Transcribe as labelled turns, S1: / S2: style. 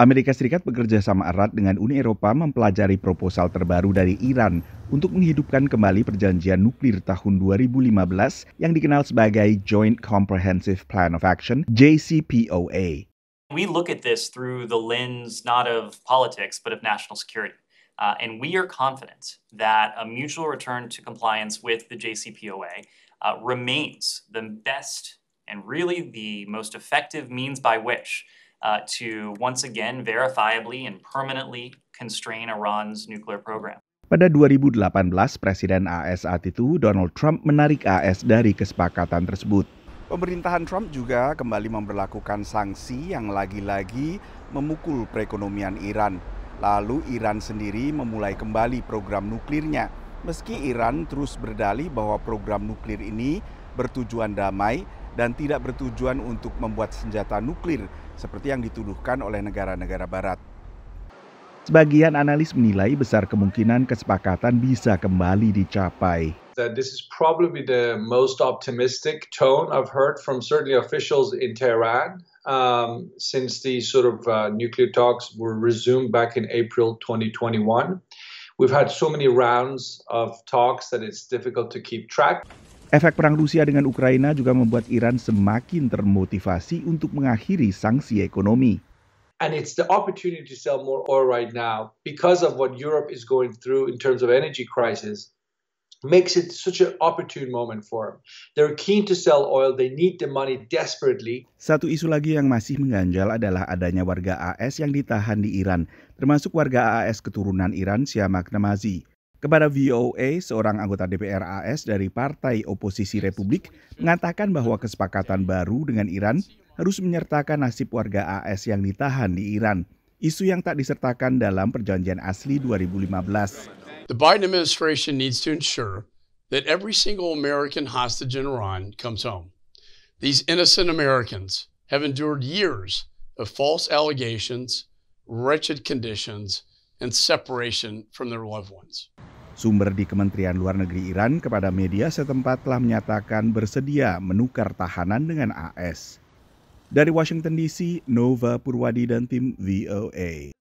S1: Amerika Serikat bekerja sama erat dengan Uni Eropa mempelajari proposal terbaru dari Iran untuk menghidupkan kembali perjanjian nuklir tahun 2015 yang dikenal sebagai Joint Comprehensive Plan of Action JCPOA.
S2: We look at this through the lens not of politics but of national security. Uh, and we are confident that a mutual return to compliance with the JCPOA uh, remains the best and really the most effective means by which uh, to once again verifiably and permanently constrain Iran's nuclear program.
S1: Pada 2018, Presiden AS saat itu, Donald Trump menarik AS dari kesepakatan tersebut. Pemerintahan Trump juga kembali memperlakukan sanksi yang lagi-lagi memukul perekonomian Iran. Lalu Iran sendiri memulai kembali program nuklirnya. Meski Iran terus berdalih bahwa program nuklir ini bertujuan damai, dan tidak bertujuan untuk membuat senjata nuklir seperti yang dituduhkan oleh negara-negara barat. Sebagian analis menilai besar kemungkinan kesepakatan bisa kembali dicapai. That this is probably the most
S3: optimistic tone I've heard from certainly officials in Tehran um, since the sort of uh, nuclear talks were resumed back in April 2021. We've had so many rounds of talks that it's difficult to keep track.
S1: Efek perang Rusia dengan Ukraina juga membuat Iran semakin termotivasi untuk mengakhiri sanksi ekonomi.
S3: And it's the opportunity to sell more oil right now because of what Europe is going through in terms of energy crisis makes it such an opportune moment for them. They're keen to sell oil, they need the money desperately.
S1: Satu isu lagi yang masih mengganjal adalah adanya warga AS yang ditahan di Iran, termasuk warga AS keturunan Iran Syamak Namazi. Kepada VOA, seorang anggota DPR AS dari Partai Oposisi Republik mengatakan bahwa kesepakatan baru dengan Iran harus menyertakan nasib warga AS yang ditahan di Iran, isu yang tak disertakan dalam perjanjian asli 2015.
S3: The Biden administration needs to ensure that every single American hostage in Iran comes home. These innocent Americans have endured years of false allegations, wretched conditions, and separation from their loved
S1: ones. Sumber di Kementerian Luar Negeri Iran kepada media setempat telah menyatakan bersedia menukar tahanan dengan AS. Dari Washington DC, Nova Purwadi dan tim VOA.